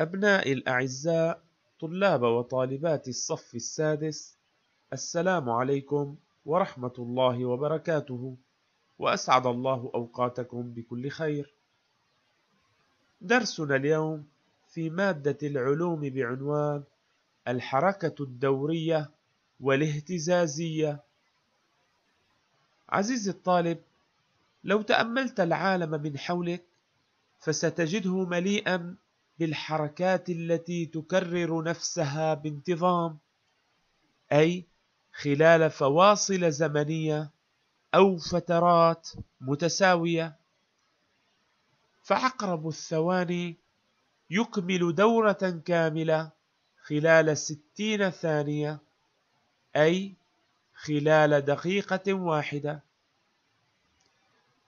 أبنائي الأعزاء طلاب وطالبات الصف السادس السلام عليكم ورحمة الله وبركاته وأسعد الله أوقاتكم بكل خير درسنا اليوم في مادة العلوم بعنوان الحركة الدورية والاهتزازية عزيزي الطالب لو تأملت العالم من حولك فستجده مليئا بالحركات التي تكرر نفسها بانتظام أي خلال فواصل زمنية أو فترات متساوية فعقرب الثواني يكمل دورة كاملة خلال ستين ثانية أي خلال دقيقة واحدة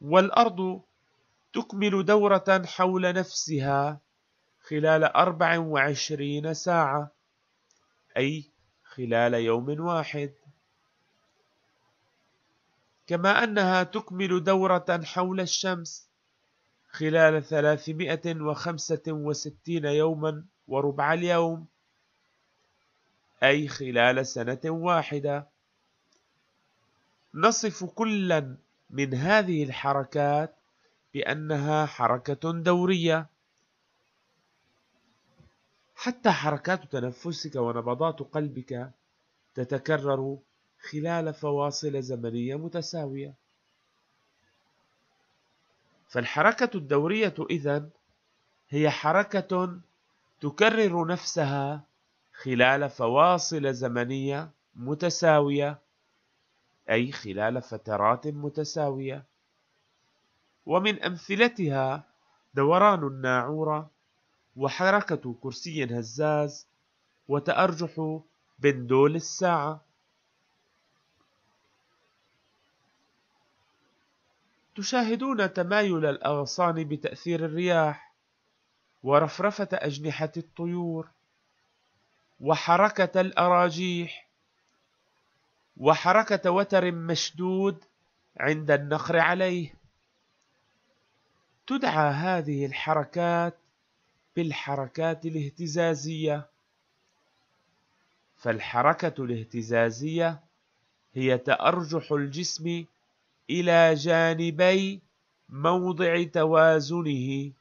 والأرض تكمل دورة حول نفسها خلال 24 ساعة أي خلال يوم واحد كما أنها تكمل دورة حول الشمس خلال 365 يوما وربع اليوم أي خلال سنة واحدة نصف كلا من هذه الحركات بأنها حركة دورية حتى حركات تنفسك ونبضات قلبك تتكرر خلال فواصل زمنية متساوية فالحركة الدورية إذن هي حركة تكرر نفسها خلال فواصل زمنية متساوية أي خلال فترات متساوية ومن أمثلتها دوران الناعورة وحركة كرسي هزاز وتأرجح بندول الساعة تشاهدون تمايل الأغصان بتأثير الرياح ورفرفة أجنحة الطيور وحركة الأراجيح وحركة وتر مشدود عند النخر عليه تدعى هذه الحركات بالحركات الاهتزازية فالحركة الاهتزازية هي تأرجح الجسم إلى جانبي موضع توازنه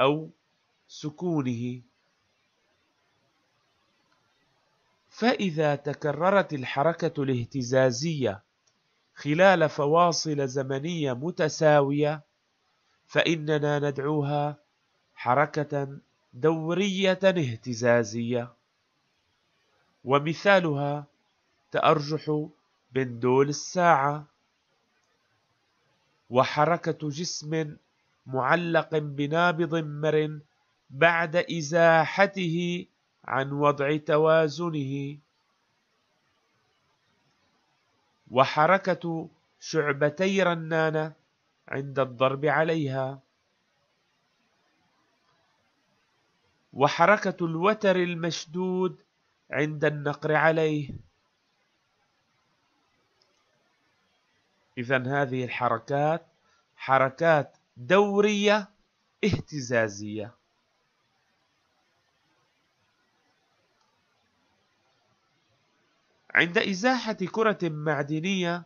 أو سكونه فإذا تكررت الحركة الاهتزازية خلال فواصل زمنية متساوية فإننا ندعوها حركة دورية اهتزازية ومثالها تأرجح بندول الساعة وحركة جسم معلق بنابض مرن بعد إزاحته عن وضع توازنه وحركة شعبتي رنانة عند الضرب عليها وحركة الوتر المشدود عند النقر عليه إذا هذه الحركات حركات دورية اهتزازية عند إزاحة كرة معدنية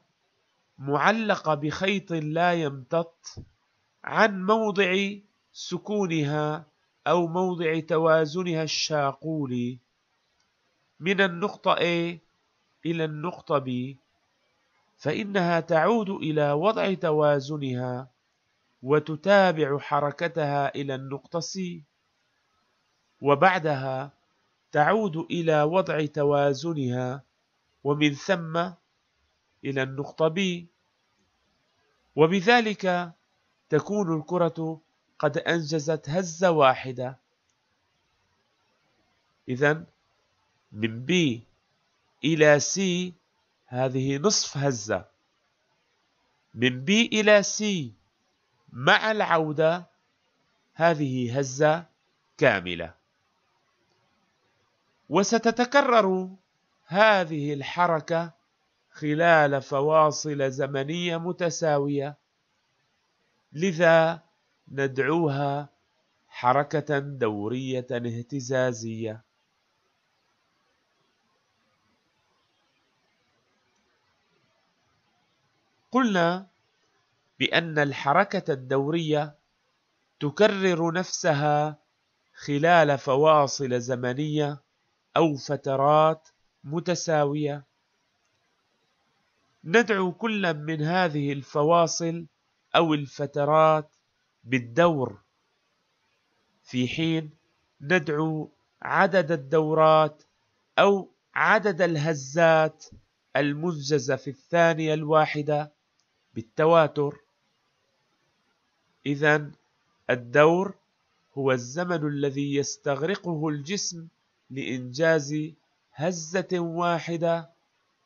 معلقة بخيط لا يمتط عن موضع سكونها أو موضع توازنها الشاقولي من النقطة A إلى النقطة B فإنها تعود إلى وضع توازنها وتتابع حركتها إلى النقطة C وبعدها تعود إلى وضع توازنها ومن ثم إلى النقطة B وبذلك تكون الكرة قد أنجزت هزة واحدة إذا من B إلى C هذه نصف هزة من B إلى C مع العودة هذه هزة كاملة وستتكرر هذه الحركة خلال فواصل زمنية متساوية لذا ندعوها حركة دورية اهتزازية قلنا بأن الحركة الدورية تكرر نفسها خلال فواصل زمنية أو فترات متساوية ندعو كل من هذه الفواصل أو الفترات بالدور في حين ندعو عدد الدورات أو عدد الهزات المنجزة في الثانية الواحدة بالتواتر إذا الدور هو الزمن الذي يستغرقه الجسم لإنجاز هزة واحدة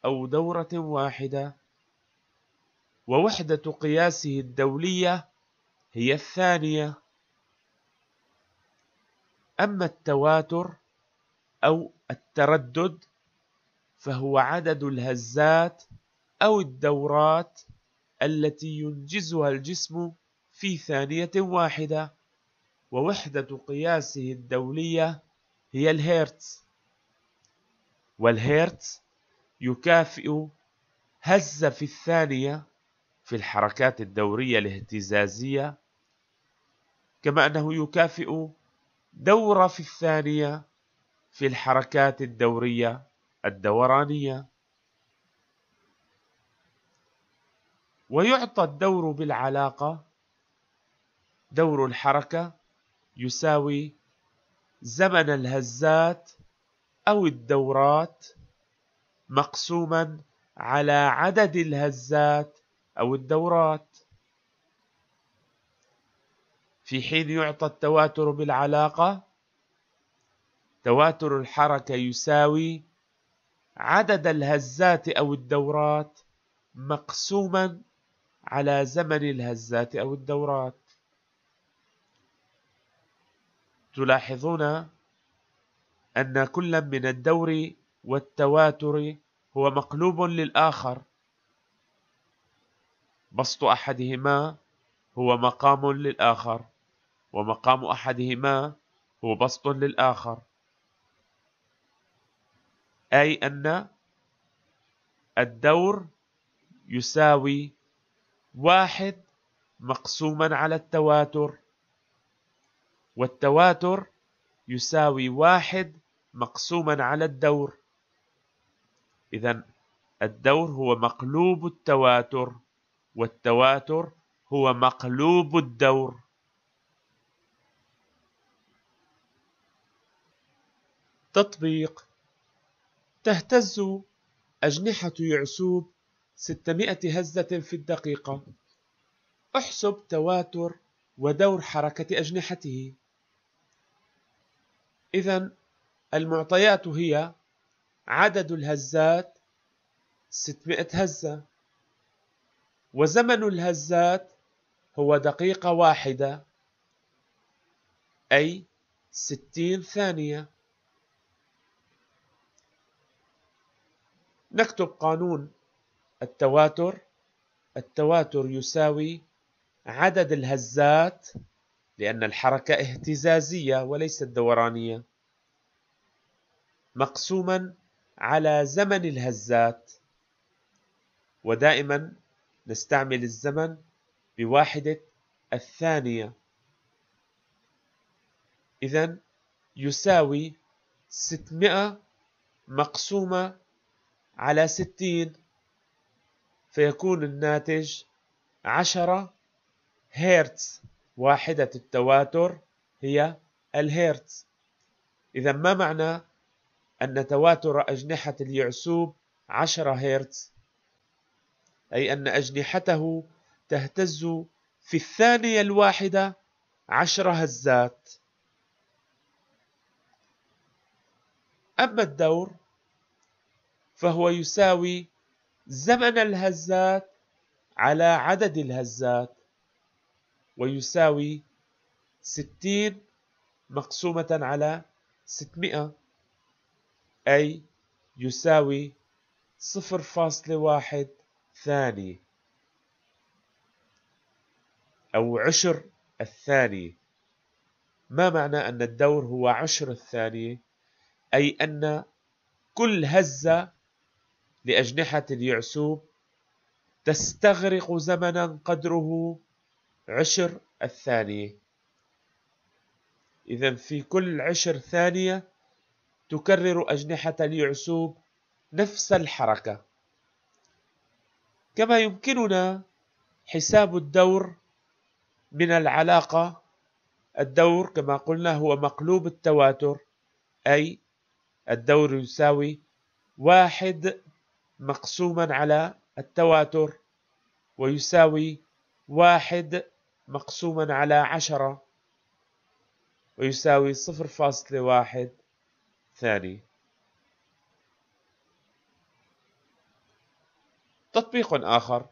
أو دورة واحدة ووحدة قياسه الدولية هي الثانية أما التواتر أو التردد فهو عدد الهزات أو الدورات التي ينجزها الجسم في ثانية واحدة ووحدة قياسه الدولية هي الهيرتز والهيرتز يكافئ هزة في الثانية في الحركات الدورية الاهتزازية كما أنه يكافئ دورة في الثانية في الحركات الدورية الدورانية ويعطى الدور بالعلاقة دور الحركة يساوي زمن الهزات أو الدورات مقسوما على عدد الهزات أو الدورات في حين يعطى التواتر بالعلاقة تواتر الحركة يساوي عدد الهزات أو الدورات مقسوما على زمن الهزات أو الدورات تلاحظون أن كل من الدور والتواتر هو مقلوب للآخر بسط أحدهما هو مقام للآخر ومقام أحدهما هو بسط للآخر أي أن الدور يساوي واحد مقسوما على التواتر والتواتر يساوي واحد مقسوما على الدور إذا الدور هو مقلوب التواتر والتواتر هو مقلوب الدور تطبيق تهتز أجنحة يعسوب 600 هزة في الدقيقة احسب تواتر ودور حركة أجنحته إذا المعطيات هي عدد الهزات 600 هزة وزمن الهزات هو دقيقة واحدة أي 60 ثانية نكتب قانون التواتر التواتر يساوي عدد الهزات لأن الحركة اهتزازية وليست دورانية مقسوما على زمن الهزات ودائما نستعمل الزمن بواحدة الثانية إذا يساوي 600 مقسومة على ستين فيكون الناتج عشرة هرتز واحدة التواتر هي الهرتز إذا ما معنى أن تواتر أجنحة اليعسوب عشرة هرتز أي أن أجنحته تهتز في الثانية الواحدة عشرة هزات أما الدور فهو يساوي زمن الهزات على عدد الهزات ويساوي 60 مقسومة على 600 أي يساوي 0.1 ثانية أو عشر الثانية ما معنى أن الدور هو عشر الثانية أي أن كل هزة لأجنحة اليعسوب تستغرق زمنا قدره عشر الثانية إذا في كل عشر ثانية تكرر أجنحة اليعسوب نفس الحركة كما يمكننا حساب الدور من العلاقة الدور كما قلنا هو مقلوب التواتر أي الدور يساوي واحد مقسوما على التواتر ويساوي واحد مقسوما على عشرة ويساوي صفر فاصلة واحد ثاني تطبيق آخر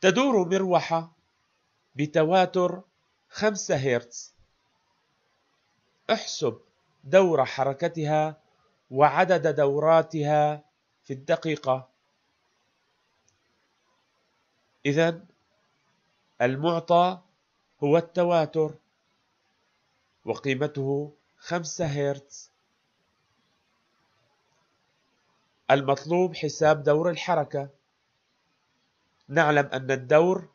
تدور مروحة بتواتر خمسة هرتز احسب دور حركتها وعدد دوراتها في الدقيقة إذا المعطى هو التواتر وقيمته 5 هرتز المطلوب حساب دور الحركة نعلم أن الدور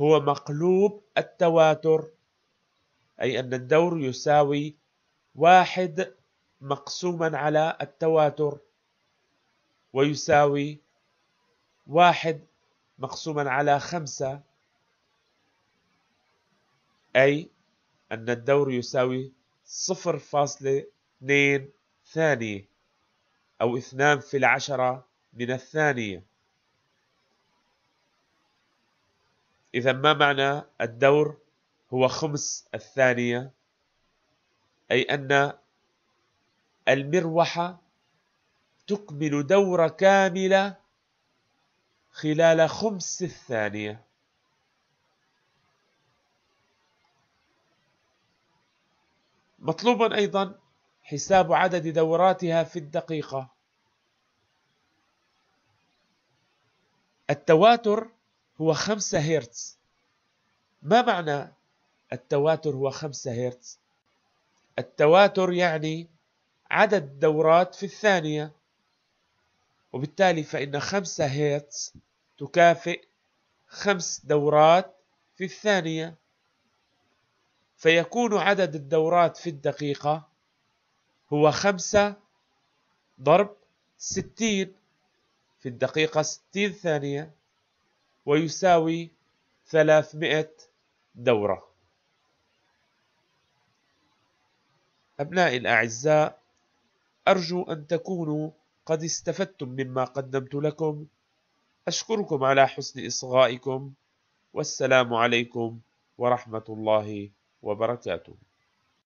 هو مقلوب التواتر أي أن الدور يساوي واحد مقسوما على التواتر ويساوي واحد مقسوما على خمسة أي أن الدور يساوي صفر فاصلة اثنين ثانية أو اثنان في العشرة من الثانية إذا ما معنى الدور هو خمس الثانية أي أن المروحة تكمل دورة كاملة خلال خمس الثانية مطلوبا أيضا حساب عدد دوراتها في الدقيقة التواتر هو خمسة هرتز ما معنى التواتر هو خمسة هرتز التواتر يعني عدد الدورات في الثانية وبالتالي فإن خمسة هيرتز تكافئ خمس دورات في الثانية فيكون عدد الدورات في الدقيقة هو خمسة ضرب ستين في الدقيقة ستين ثانية ويساوي ثلاثمائة دورة أبنائي الأعزاء أرجو أن تكونوا قد استفدتم مما قدمت لكم أشكركم على حسن إصغائكم والسلام عليكم ورحمة الله وبركاته